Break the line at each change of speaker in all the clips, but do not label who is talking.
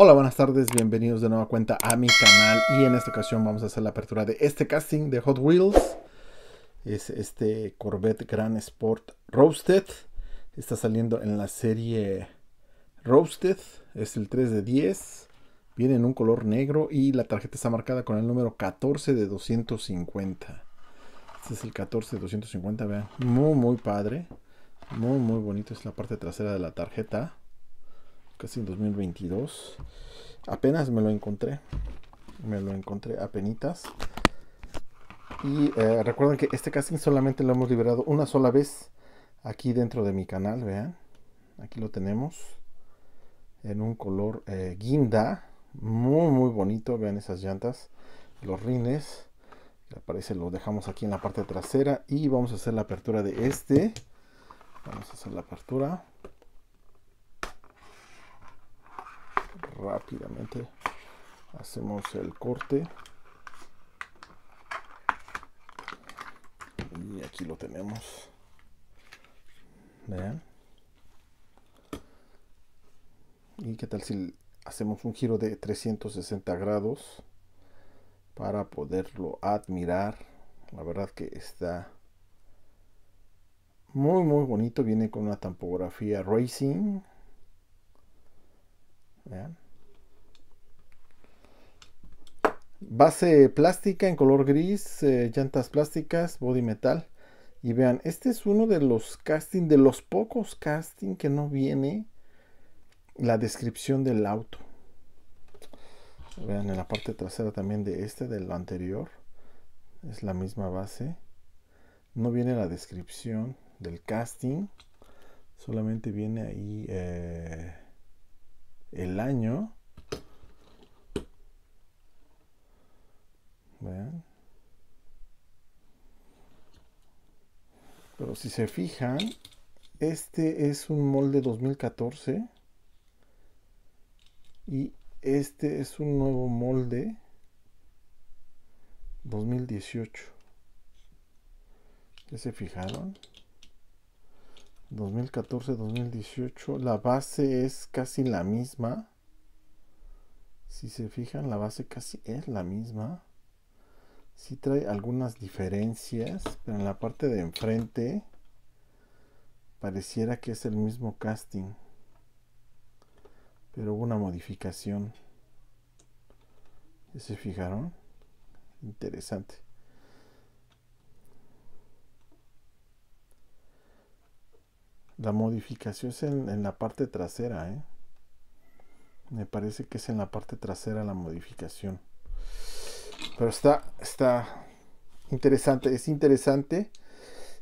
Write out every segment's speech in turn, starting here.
Hola, buenas tardes, bienvenidos de nueva cuenta a mi canal y en esta ocasión vamos a hacer la apertura de este casting de Hot Wheels. Es este Corvette Grand Sport Roasted. Está saliendo en la serie Roasted, es el 3 de 10. Viene en un color negro y la tarjeta está marcada con el número 14 de 250. Este es el 14 de 250, vean. Muy, muy padre. Muy, muy bonito es la parte trasera de la tarjeta casi en 2022. Apenas me lo encontré. Me lo encontré penitas Y eh, recuerden que este casting solamente lo hemos liberado una sola vez aquí dentro de mi canal, vean. Aquí lo tenemos en un color eh, guinda. Muy, muy bonito, vean esas llantas, los rines. Aparece, lo dejamos aquí en la parte trasera y vamos a hacer la apertura de este. Vamos a hacer la apertura. rápidamente hacemos el corte y aquí lo tenemos vean y qué tal si hacemos un giro de 360 grados para poderlo admirar la verdad que está muy muy bonito viene con una tampografía racing vean Base plástica en color gris, eh, llantas plásticas, body metal. Y vean, este es uno de los casting, de los pocos casting que no viene la descripción del auto. Vean en la parte trasera también de este, de anterior. Es la misma base. No viene la descripción del casting. Solamente viene ahí eh, el año si se fijan, este es un molde 2014 y este es un nuevo molde 2018. ¿Ya se fijaron? 2014-2018. La base es casi la misma. Si se fijan, la base casi es la misma sí trae algunas diferencias, pero en la parte de enfrente pareciera que es el mismo casting, pero hubo una modificación. ¿Se fijaron? Interesante. La modificación es en, la parte trasera, ¿eh? Me parece que es en la parte trasera la modificación. Pero está, está interesante, es interesante.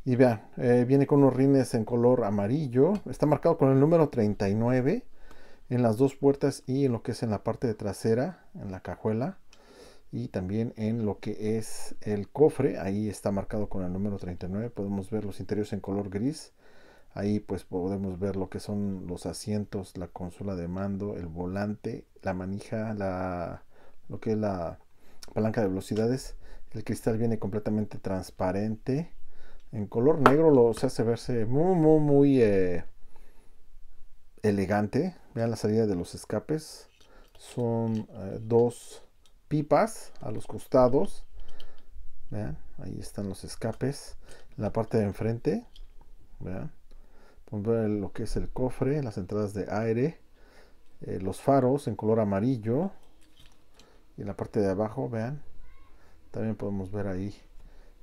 Y vean, eh, viene con unos rines en color amarillo. Está marcado con el número 39 en las dos puertas y en lo que es en la parte de trasera, en la cajuela. Y también en lo que es el cofre. Ahí está marcado con el número 39. Podemos ver los interiores en color gris. Ahí pues podemos ver lo que son los asientos, la consola de mando, el volante, la manija, la, lo que es la, palanca de velocidades. El cristal viene completamente transparente. En color negro se hace verse muy, muy, muy eh, elegante. Vean la salida de los escapes. Son eh, dos pipas a los costados. Vean, ahí están los escapes. En la parte de enfrente. Vean. ver lo que es el cofre, las entradas de aire. Eh, los faros en color amarillo y en la parte de abajo vean también podemos ver ahí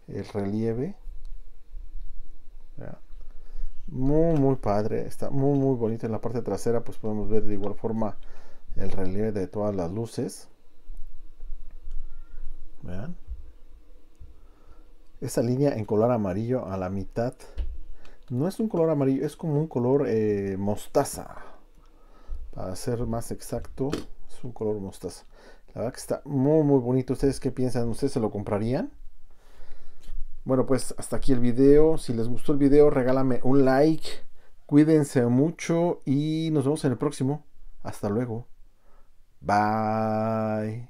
el relieve muy muy padre está muy muy bonito en la parte trasera pues podemos ver de igual forma el relieve de todas las luces vean esa línea en color amarillo a la mitad no es un color amarillo es como un color eh, mostaza para ser más exacto es un color mostaza la verdad que está muy, muy bonito. ¿Ustedes qué piensan? ¿Ustedes se lo comprarían? Bueno, pues hasta aquí el video. Si les gustó el video, regálame un like. Cuídense mucho y nos vemos en el próximo. Hasta luego. Bye.